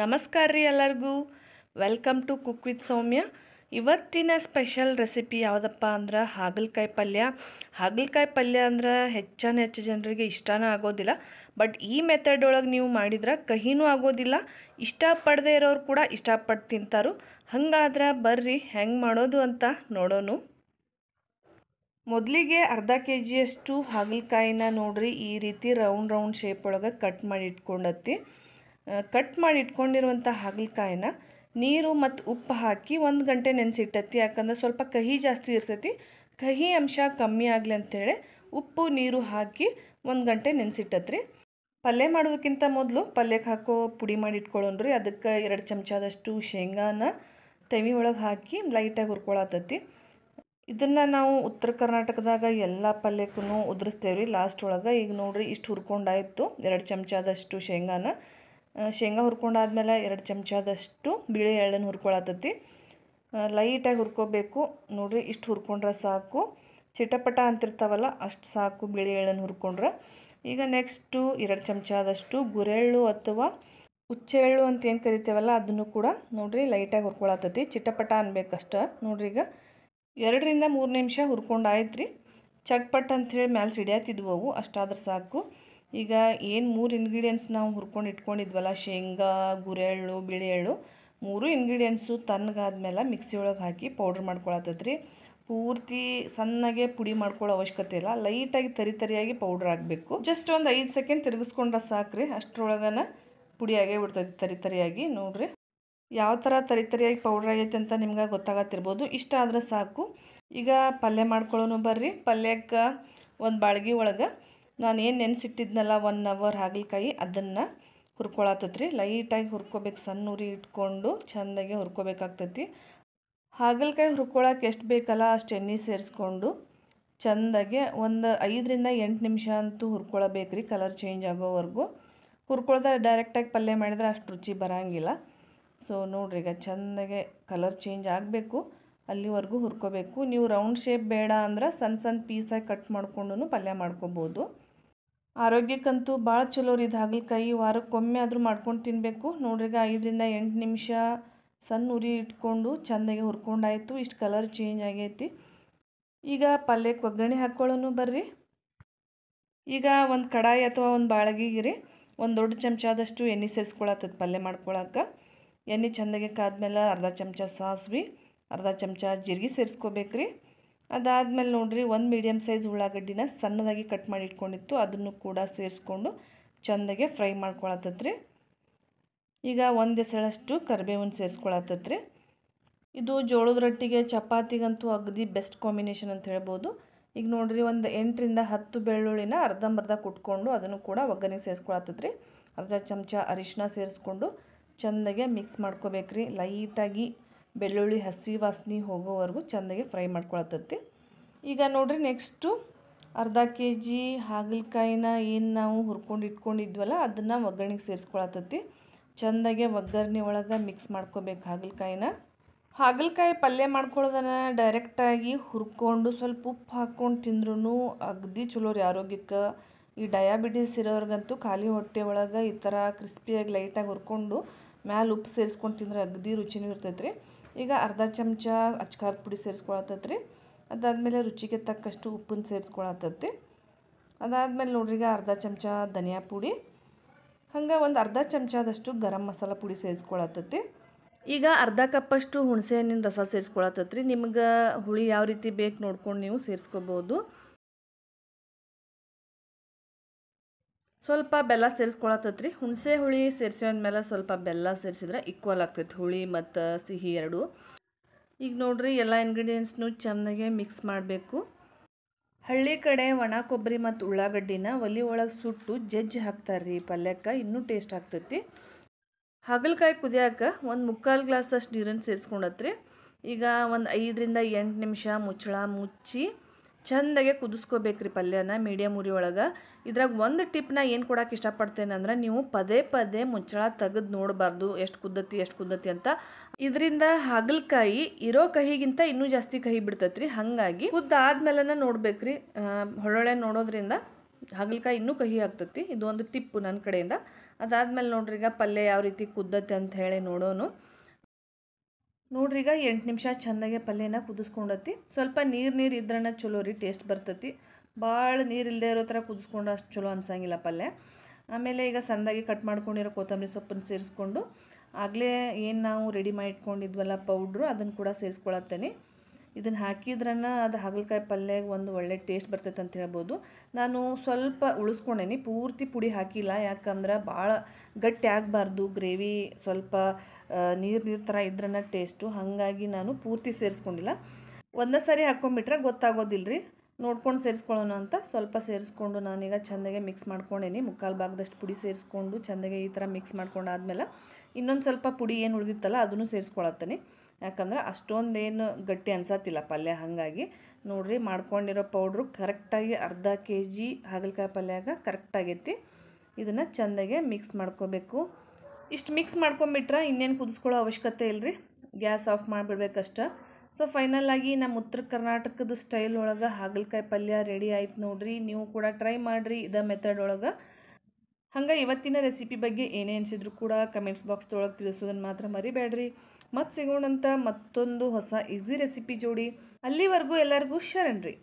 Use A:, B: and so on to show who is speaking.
A: ನಮಸ್ಕಾರ ರೀ ಎಲ್ಲರಿಗೂ welcome to cook with Soumya ಇವತ್ತಿನ ಸ್ಪೆಷಲ್ ರೆಸಿಪಿ ಯಾವುದಪ್ಪ ಅಂದ್ರೆ ಹಾಗಲಕಾಯಿ ಪಲ್ಯ ಹಾಗಲಕಾಯಿ ಪಲ್ಯ ಅಂದ್ರೆ ಹೆಚ್ಚಾನ ಹೆಚ್ಚು ಜನರಿಗೆ ಇಷ್ಟನೂ ಆಗೋದಿಲ್ಲ ಬಟ್ ಈ ಮೆಥಡ್ ಒಳಗೆ ನೀವು ಮಾಡಿದ್ರೆ ಕಹಿನೂ ಆಗೋದಿಲ್ಲ ಇಷ್ಟಪಡದೆ ಇರೋರು ಕೂಡ ಇಷ್ಟಪಟ್ಟು ತಿಂತಾರು ಹಂಗಾದ್ರೆ ಬರ್ರಿ ಹೆಂಗೆ ಮಾಡೋದು ಅಂತ ನೋಡೋನು ಮೊದಲಿಗೆ ಅರ್ಧ ಕೆ ಜಿಯಷ್ಟು ಹಾಗಲಕಾಯಿನ ನೋಡ್ರಿ ಈ ರೀತಿ ರೌಂಡ್ ರೌಂಡ್ ಶೇಪ್ ಒಳಗೆ ಕಟ್ ಮಾಡಿ ಇಟ್ಕೊಂಡತ್ತಿ ಕಟ್ ಮಾಡಿ ಇಟ್ಕೊಂಡಿರುವಂಥ ಹಾಗಲಕಾಯಿನ ನೀರು ಮತ್ತು ಉಪ್ಪು ಹಾಕಿ ಒಂದು ಗಂಟೆ ನೆನೆಸಿಟ್ಟತಿ ಯಾಕಂದ್ರೆ ಸ್ವಲ್ಪ ಕಹಿ ಜಾಸ್ತಿ ಇರ್ತೈತಿ ಕಹಿ ಅಂಶ ಕಮ್ಮಿ ಆಗಲಿ ಅಂಥೇಳಿ ಉಪ್ಪು ನೀರು ಹಾಕಿ ಒಂದು ಗಂಟೆ ನೆನೆಸಿಟ್ಟತ್ರಿ ಪಲ್ಯ ಮಾಡೋದಕ್ಕಿಂತ ಮೊದಲು ಪಲ್ಯಕ್ಕೆ ಹಾಕೋ ಪುಡಿ ಮಾಡಿ ಇಟ್ಕೊಳ್ಳೋಣ್ರಿ ಅದಕ್ಕೆ ಎರಡು ಚಮಚದಷ್ಟು ಶೇಂಗಾನ ತೆವಿ ಒಳಗೆ ಹಾಕಿ ಲೈಟಾಗಿ ಹುರ್ಕೊಳತತಿ ಇದನ್ನು ನಾವು ಉತ್ತರ ಕರ್ನಾಟಕದಾಗ ಎಲ್ಲ ಪಲ್ಯಕ್ಕೂ ಉದುರಿಸ್ತೇವೆ ರೀ ಲಾಸ್ಟ್ ಒಳಗೆ ಈಗ ನೋಡಿರಿ ಇಷ್ಟು ಹುರ್ಕೊಂಡಾಯಿತು ಎರಡು ಚಮಚದಷ್ಟು ಶೇಂಗಾನ ಶೇಂಗಾ ಹುರ್ಕೊಂಡಾದ್ಮೇಲೆ ಎರಡು ಚಮಚದಷ್ಟು ಬಿಳಿ ಎಳ್ಳನ್ನು ಹುರ್ಕೊಳತತಿ ಲೈಟಾಗಿ ಹುರ್ಕೋಬೇಕು ನೋಡಿರಿ ಇಷ್ಟು ಹುರ್ಕೊಂಡ್ರೆ ಸಾಕು ಚಿಟಪಟ ಅಂತಿರ್ತಾವಲ್ಲ ಅಷ್ಟು ಸಾಕು ಬಿಳಿ ಎಳ್ಳನ್ನು ಹುರ್ಕೊಂಡ್ರೆ ಈಗ ನೆಕ್ಸ್ಟು ಎರಡು ಚಮಚದಷ್ಟು ಗುರೆಳ್ಳು ಅಥವಾ ಹುಚ್ಚೆಳ್ಳು ಅಂತ ಏನು ಕರಿತೇವಲ್ಲ ಅದನ್ನು ಕೂಡ ನೋಡಿರಿ ಲೈಟಾಗಿ ಹುರ್ಕೊಳತ್ತತಿ ಚಿಟಪಟ ಅನ್ಬೇಕಷ್ಟ ನೋಡ್ರಿ ಈಗ ಎರಡರಿಂದ ಮೂರು ನಿಮಿಷ ಹುರ್ಕೊಂಡು ಆಯ್ತು ರೀ ಚಟ್ಪಟ್ ಅಂಥೇಳಿ ಮ್ಯಾಲೆ ಸಿಡಿಯಾತಿದ್ವು ಅವು ಅಷ್ಟಾದ್ರೆ ಸಾಕು ಈಗ ಏನು ಮೂರು ಇಂಗ್ರೀಡಿಯೆಂಟ್ಸ್ ನಾವು ಹುರ್ಕೊಂಡು ಇಟ್ಕೊಂಡಿದ್ವಲ್ಲ ಶೇಂಗಾ ಗುರೆಳ್ಳು ಬಿಳಿ ಎಳ್ಳು ಮೂರು ಇಂಗ್ರೀಡಿಯೆಂಟ್ಸು ತಣ್ಣಗಾದ್ಮೇಲೆ ಮಿಕ್ಸಿ ಒಳಗೆ ಹಾಕಿ ಪೌಡ್ರ್ ಮಾಡ್ಕೊಳತ್ತೈತ್ರಿ ಪೂರ್ತಿ ಸಣ್ಣಗೆ ಪುಡಿ ಮಾಡ್ಕೊಳ್ಳೋ ಅವಶ್ಯಕತೆ ಇಲ್ಲ ಲೈಟಾಗಿ ತರಿ ತರಿಯಾಗಿ ಪೌಡ್ರ್ ಆಗಬೇಕು ಜಸ್ಟ್ ಒಂದು ಐದು ಸೆಕೆಂಡ್ ತಿರುಗಿಸ್ಕೊಂಡ್ರೆ ಸಾಕ್ರಿ ಅಷ್ಟರೊಳಗನ ಪುಡಿಯಾಗೇ ಬಿಡ್ತೈತಿ ತರಿ ತರಿಯಾಗಿ ನೋಡ್ರಿ ಯಾವ ಥರ ತರಿ ತರಿಯಾಗಿ ಪೌಡ್ರ್ ಆಗೈತೆ ಅಂತ ನಿಮ್ಗೆ ಗೊತ್ತಾಗತ್ತಿರ್ಬೋದು ಇಷ್ಟ ಆದರೆ ಸಾಕು ಈಗ ಪಲ್ಯ ಮಾಡ್ಕೊಳ್ಳೋನು ಬರ್ರಿ ಪಲ್ಯಕ್ಕೆ ಒಂದು ಬಾಳ್ಗೆ ಒಳಗೆ ನಾನು ಏನು ನೆನೆಸಿಟ್ಟಿದ್ನಲ್ಲ ಒನ್ ಅವರ್ ಹಾಗಲಕಾಯಿ ಅದನ್ನು ಹುರ್ಕೊಳತ್ತೈತ್ರಿ ಲೈಟಾಗಿ ಹುರ್ಕೋಬೇಕು ಸಣ್ಣ ಉರಿ ಇಟ್ಕೊಂಡು ಚೆಂದಾಗಿ ಹುರ್ಕೋಬೇಕಾಗ್ತೈತಿ ಹಾಗಲಕಾಯಿ ಹುರ್ಕೊಳಕ್ಕೆ ಎಷ್ಟು ಬೇಕಲ್ಲ ಅಷ್ಟು ಎಣ್ಣೆ ಸೇರಿಸ್ಕೊಂಡು ಚೆಂದಾಗೆ ಒಂದು ಐದರಿಂದ ಎಂಟು ನಿಮಿಷ ಅಂತೂ ಹುರ್ಕೊಳ್ಳಬೇಕ್ರಿ ಕಲರ್ ಚೇಂಜ್ ಆಗೋವರೆಗೂ ಹುರ್ಕೊಳ್ದಾಗ ಡೈರೆಕ್ಟಾಗಿ ಪಲ್ಯ ಮಾಡಿದ್ರೆ ಅಷ್ಟು ರುಚಿ ಬರೋಂಗಿಲ್ಲ ಸೊ ನೋಡ್ರಿ ಈಗ ಚೆಂದಾಗೆ ಕಲರ್ ಚೇಂಜ್ ಆಗಬೇಕು ಅಲ್ಲಿವರೆಗೂ ಹುರ್ಕೋಬೇಕು ನೀವು ರೌಂಡ್ ಶೇಪ್ ಬೇಡ ಅಂದ್ರೆ ಸಣ್ಣ ಸಣ್ಣ ಪೀಸಾಗಿ ಕಟ್ ಮಾಡ್ಕೊಂಡು ಪಲ್ಯ ಮಾಡ್ಕೋಬೋದು ಆರೋಗ್ಯಕ್ಕಂತೂ ಭಾಳ ಚಲೋ ರೀ ಇದು ಹಾಗಲಕಾಯಿ ವಾರಕ್ಕೊಮ್ಮೆ ಆದರೂ ಮಾಡ್ಕೊಂಡು ತಿನ್ನಬೇಕು ನೋಡ್ರಿಗ ಐದರಿಂದ ಎಂಟು ನಿಮಿಷ ಸಣ್ಣ ಉರಿ ಇಟ್ಕೊಂಡು ಚೆಂದಾಗಿ ಹುರ್ಕೊಂಡಾಯಿತು ಇಷ್ಟು ಕಲರ್ ಚೇಂಜ್ ಆಗೈತಿ ಈಗ ಪಲ್ಯಕ್ಕೆ ಒಗ್ಗರಣೆ ಹಾಕ್ಕೊಳ್ಳೋನು ಬರ್ರಿ ಈಗ ಒಂದು ಕಡಾಯಿ ಅಥವಾ ಒಂದು ಬಾಳಗಿಗಿರಿ ಒಂದು ದೊಡ್ಡ ಆದಷ್ಟು ಎಣ್ಣೆ ಸೇರಿಸ್ಕೊಳತ್ತದ ಪಲ್ಯ ಮಾಡ್ಕೊಳಕ್ಕೆ ಎಣ್ಣೆ ಚೆಂದಾಗಿ ಕಾದ್ಮೇಲೆ ಅರ್ಧ ಚಮಚ ಸಾಸ್ವಿ ಅರ್ಧ ಚಮಚ ಜೀರಿಗೆ ಸೇರಿಸ್ಕೋಬೇಕು ರೀ ಅದಾದಮೇಲೆ ನೋಡಿರಿ ಒಂದು ಮೀಡಿಯಮ್ ಸೈಜ್ ಉಳ್ಳಾಗಡ್ಡಿನ ಸಣ್ಣದಾಗಿ ಕಟ್ ಮಾಡಿ ಇಟ್ಕೊಂಡಿತ್ತು ಅದನ್ನು ಕೂಡ ಸೇರಿಸ್ಕೊಂಡು ಚೆಂದಾಗೆ ಫ್ರೈ ಮಾಡ್ಕೊಳತ್ತತ್ರಿ ಈಗ ಒಂದು ಎಸಳಷ್ಟು ಕರಿಬೇವನ್ನ ಸೇರಿಸ್ಕೊಳತ್ತತ್ರಿ ಇದು ಜೋಳದ ರೊಟ್ಟಿಗೆ ಚಪಾತಿಗಂತೂ ಅಗದಿ ಬೆಸ್ಟ್ ಕಾಂಬಿನೇಷನ್ ಅಂತ ಹೇಳ್ಬೋದು ಈಗ ನೋಡಿರಿ ಒಂದು ಎಂಟರಿಂದ ಹತ್ತು ಬೆಳ್ಳುಳ್ಳಿನ ಅರ್ಧಂಬರ್ಧ ಕುಟ್ಕೊಂಡು ಅದನ್ನು ಕೂಡ ಒಗ್ಗರಣೆಗೆ ಸೇರಿಸ್ಕೊಳತ್ತತ್ರಿ ಅರ್ಧ ಚಮಚ ಅರಿಶಿನ ಸೇರಿಸ್ಕೊಂಡು ಚೆಂದಾಗೆ ಮಿಕ್ಸ್ ಮಾಡ್ಕೋಬೇಕ್ರಿ ಲೈಟಾಗಿ ಬೆಳ್ಳುಳ್ಳಿ ಹಸಿ ವಾಸನೆ ಹೋಗೋವರೆಗೂ ಚೆಂದಾಗಿ ಫ್ರೈ ಮಾಡ್ಕೊಳತ್ತೈತಿ ಈಗ ನೋಡಿರಿ ನೆಕ್ಸ್ಟು ಅರ್ಧ ಕೆ ಜಿ ಹಾಗಲಕಾಯಿನ ಏನು ನಾವು ಹುರ್ಕೊಂಡು ಇಟ್ಕೊಂಡಿದ್ವಲ್ಲ ಅದನ್ನು ಒಗ್ಗರಣೆಗೆ ಸೇರಿಸ್ಕೊಳತ್ತೈತಿ ಚೆಂದಾಗೆ ಒಗ್ಗರಣೆ ಒಳಗೆ ಮಿಕ್ಸ್ ಮಾಡ್ಕೋಬೇಕು ಹಾಗಲಕಾಯಿನ ಹಾಗಲಕಾಯಿ ಪಲ್ಯ ಮಾಡ್ಕೊಳ್ಳೋದನ್ನು ಡೈರೆಕ್ಟಾಗಿ ಹುರ್ಕೊಂಡು ಸ್ವಲ್ಪ ಉಪ್ಪು ಹಾಕ್ಕೊಂಡು ತಿಂದ್ರೂ ಅಗದಿ ಚಲೋ ರೀ ಆರೋಗ್ಯಕ್ಕೆ ಈ ಡಯಾಬಿಟಿಸ್ ಇರೋರ್ಗಂತೂ ಖಾಲಿ ಹೊಟ್ಟೆ ಒಳಗೆ ಈ ಥರ ಕ್ರಿಸ್ಪಿಯಾಗಿ ಲೈಟಾಗಿ ಹುರ್ಕೊಂಡು ಮ್ಯಾಲ ಉಪ್ಪು ಸೇರಿಸ್ಕೊಂಡು ತಿಂದ್ರೆ ಅಗದಿ ರುಚಿನೂ ಇರ್ತೈತೆ ರೀ ಈಗ ಅರ್ಧ ಚಮಚ ಅಚ್ಕಾರದ ಪುಡಿ ಸೇರಿಸ್ಕೊಳತ್ತೈತ್ರಿ ರೀ ಅದಾದಮೇಲೆ ರುಚಿಗೆ ತಕ್ಕಷ್ಟು ಉಪ್ಪನ್ನು ಸೇರಿಸ್ಕೊಳತ್ತೈತಿ ಅದಾದಮೇಲೆ ನೋಡ್ರಿ ಈಗ ಅರ್ಧ ಚಮಚ ಧನಿಯಾ ಪುಡಿ ಹಂಗೆ ಒಂದು ಅರ್ಧ ಚಮಚದಷ್ಟು ಗರಂ ಮಸಾಲ ಪುಡಿ ಸೇರಿಸ್ಕೊಳತ್ತೈತಿ ಈಗ ಅರ್ಧ ಕಪ್ಪಷ್ಟು ಹುಣಸೆ ಹಣ್ಣಿನ ರಸ ಸೇರಿಸ್ಕೊಳತ್ತೈತ್ರಿ ನಿಮ್ಗೆ ಹುಳಿ ಯಾವ ರೀತಿ ಬೇಕು ನೋಡ್ಕೊಂಡು ನೀವು ಸೇರಿಸ್ಕೋಬೋದು ಸ್ವಲ್ಪ ಬೆಲ್ಲ ಸೇರಿಸ್ಕೊಳತ್ತೈತ್ರಿ ಹುಣಸೆ ಹುಳಿ ಮೇಲೆ ಸ್ವಲ್ಪ ಬೆಲ್ಲ ಸೇರಿಸಿದ್ರೆ ಈಕ್ವಲ್ ಆಗ್ತೈತಿ ಹುಳಿ ಮತ್ತು ಸಿಹಿ ಎರಡು ಈಗ ನೋಡ್ರಿ ಎಲ್ಲ ಇನ್ಗ್ರೀಡಿಯೆಂಟ್ಸ್ನು ಚೆನ್ನಾಗೆ ಮಿಕ್ಸ್ ಮಾಡಬೇಕು ಹಳ್ಳಿ ಕಡೆ ಒಣ ಕೊಬ್ಬರಿ ಮತ್ತು ಉಳ್ಳಾಗಡ್ಡಿನ ಒಲಿ ಒಳಗೆ ಸುಟ್ಟು ಜಜ್ಜಿ ಹಾಕ್ತಾರೆ ರೀ ಪಲ್ಯಕ್ಕೆ ಇನ್ನೂ ಟೇಸ್ಟ್ ಆಗ್ತೈತಿ ಹಾಗಲಕಾಯಿ ಕುದಿಯೋಕೆ ಒಂದು ಮುಕ್ಕಾಲು ಗ್ಲಾಸಷ್ಟು ನೀರನ್ನು ಸೇರಿಸ್ಕೊಂಡತ್ರಿ ಈಗ ಒಂದು ಐದರಿಂದ ಎಂಟು ನಿಮಿಷ ಮುಚ್ಚಳ ಮುಚ್ಚಿ ಚಂದಾಗೆ ಕುದಿಸ್ಕೋಬೇಕ್ರಿ ಪಲ್ಯನ ಮೀಡಿಯಮ್ ಉರಿ ಒಳಗೆ ಇದ್ರಾಗ ಒಂದು ಟಿಪ್ನ ಏನು ಕೊಡೋಕೆ ಇಷ್ಟಪಡ್ತೇನೆ ಅಂದ್ರೆ ನೀವು ಪದೇ ಪದೇ ಮುಚ್ಚಳ ತೆಗೆದು ನೋಡಬಾರ್ದು ಎಷ್ಟು ಕುದ್ದತಿ ಎಷ್ಟು ಕುದ್ದತಿ ಅಂತ ಇದರಿಂದ ಹಾಗಲಕಾಯಿ ಇರೋ ಕಹಿಗಿಂತ ಇನ್ನೂ ಜಾಸ್ತಿ ಕಹಿ ಬಿಡ್ತೈತ್ರಿ ಹಾಗಾಗಿ ಕುದ್ದಾದ್ಮೇಲೆ ನೋಡ್ಬೇಕ್ರಿ ಹೊಳ್ಳೊಳೆ ನೋಡೋದ್ರಿಂದ ಹಾಗಲಕಾಯಿ ಇನ್ನೂ ಕಹಿ ಆಗ್ತತಿ ಇದೊಂದು ಟಿಪ್ಪು ನನ್ನ ಕಡೆಯಿಂದ ಅದಾದ್ಮೇಲೆ ನೋಡ್ರಿ ಈಗ ಪಲ್ಯ ಯಾವ ರೀತಿ ಕುದ್ದತಿ ಅಂತ ಹೇಳಿ ನೋಡೋನು ನೋಡ್ರಿ ಈಗ ಎಂಟು ನಿಮಿಷ ಚೆಂದಾಗೆ ಪಲ್ಯನ ಕುದಿಸ್ಕೊಂಡತಿ ಸ್ವಲ್ಪ ನೀರು ನೀರು ಇದ್ರನ ಚಲೋ ರೀ ಟೇಸ್ಟ್ ಬರ್ತತಿ ಭಾಳ ನೀರು ಇಲ್ಲದೆ ಇರೋ ಥರ ಕುದಿಸ್ಕೊಂಡು ಅಷ್ಟು ಚಲೋ ಅನ್ಸಂಗಿಲ್ಲ ಪಲ್ಯ ಆಮೇಲೆ ಈಗ ಸಣ್ಣದಾಗಿ ಕಟ್ ಮಾಡ್ಕೊಂಡಿರೋ ಕೊತ್ತಂಬರಿ ಸೊಪ್ಪನ್ನು ಸೇರಿಸ್ಕೊಂಡು ಆಗಲೇ ಏನು ನಾವು ರೆಡಿ ಮಾಡಿ ಇಟ್ಕೊಂಡಿದ್ವಲ್ಲ ಪೌಡ್ರು ಅದನ್ನು ಕೂಡ ಸೇರಿಸ್ಕೊಳತ್ತೇನೆ ಇದನ್ನು ಹಾಕಿದ್ರನ್ನ ಅದು ಹಾಗಲಕಾಯಿ ಪಲ್ಯ ಒಂದು ಒಳ್ಳೆ ಟೇಸ್ಟ್ ಬರ್ತೈತೆ ಅಂತ ಹೇಳ್ಬೋದು ನಾನು ಸ್ವಲ್ಪ ಉಳಿಸ್ಕೊಂಡೇನಿ ಪೂರ್ತಿ ಪುಡಿ ಹಾಕಿಲ್ಲ ಯಾಕಂದ್ರೆ ಭಾಳ ಗಟ್ಟಿ ಆಗಬಾರ್ದು ಗ್ರೇವಿ ಸ್ವಲ್ಪ ನೀರು ನೀರು ಥರ ಇದ್ರನ್ನ ಟೇಸ್ಟು ಹಾಗಾಗಿ ನಾನು ಪೂರ್ತಿ ಸೇರಿಸ್ಕೊಂಡಿಲ್ಲ ಒಂದೇ ಸಾರಿ ಹಾಕ್ಕೊಂಬಿಟ್ರೆ ಗೊತ್ತಾಗೋದಿಲ್ಲ ರೀ ನೋಡ್ಕೊಂಡು ಸೇರಿಸ್ಕೊಳ್ಳೋಣ ಅಂತ ಸ್ವಲ್ಪ ಸೇರಿಸ್ಕೊಂಡು ನಾನೀಗ ಚೆಂದಾಗೆ ಮಿಕ್ಸ್ ಮಾಡ್ಕೊಂಡೇನಿ ಮುಕ್ಕಾಲು ಭಾಗದಷ್ಟು ಪುಡಿ ಸೇರಿಸ್ಕೊಂಡು ಚೆಂದಾಗೆ ಈ ಥರ ಮಿಕ್ಸ್ ಮಾಡ್ಕೊಂಡಾದ್ಮೇಲೆ ಇನ್ನೊಂದು ಸ್ವಲ್ಪ ಪುಡಿ ಏನು ಉಳಿದಿತ್ತಲ್ಲ ಅದನ್ನು ಸೇರಿಸ್ಕೊಳತ್ತೇನೆ ಯಾಕಂದ್ರೆ ಅಷ್ಟೊಂದೇನು ಗಟ್ಟಿ ಅನ್ಸತ್ತಿಲ್ಲ ಪಲ್ಯ ಹಾಗಾಗಿ ನೋಡ್ರಿ ಮಾಡ್ಕೊಂಡಿರೋ ಪೌಡ್ರು ಕರೆಕ್ಟಾಗಿ ಅರ್ಧ ಕೆ ಜಿ ಹಾಗಲಕಾಯಿ ಪಲ್ಯಾಗ ಕರೆಕ್ಟಾಗೈತಿ ಇದನ್ನು ಚೆಂದಾಗೆ ಮಿಕ್ಸ್ ಮಾಡ್ಕೋಬೇಕು ಇಷ್ಟು ಮಿಕ್ಸ್ ಮಾಡ್ಕೊಂಬಿಟ್ರೆ ಇನ್ನೇನು ಕುದಿಸ್ಕೊಳ್ಳೋ ಅವಶ್ಯಕತೆ ಇಲ್ಲರಿ ಗ್ಯಾಸ್ ಆಫ್ ಮಾಡಿಬಿಡ್ಬೇಕಷ್ಟೆ ಸೊ ಫೈನಲ್ ಆಗಿ ನಮ್ಮ ಉತ್ತರ ಕರ್ನಾಟಕದ ಸ್ಟೈಲ್ ಒಳಗೆ ಹಾಗಲಕಾಯಿ ಪಲ್ಯ ರೆಡಿ ಆಯ್ತು ನೋಡ್ರಿ ನೀವು ಕೂಡ ಟ್ರೈ ಮಾಡಿರಿ ಇದ ಮೆಥಡ್ ಒಳಗೆ ಹಂಗೆ ಇವತ್ತಿನ ರೆಸಿಪಿ ಬಗ್ಗೆ ಏನೇ ಅನಿಸಿದ್ರು ಕೂಡ ಕಮೆಂಟ್ಸ್ ಬಾಕ್ಸ್ದೊಳಗೆ ತಿಳಿಸೋದನ್ನು ಮಾತ್ರ ಮರಿಬೇಡ್ರಿ ಮತ್ತು ಸಿಗೋಣಂತ ಮತ್ತೊಂದು ಹೊಸ ಈಸಿ ರೆಸಿಪಿ ಜೋಡಿ ಅಲ್ಲಿವರೆಗೂ ಎಲ್ಲರಿಗೂ ಶರಣ್ರಿ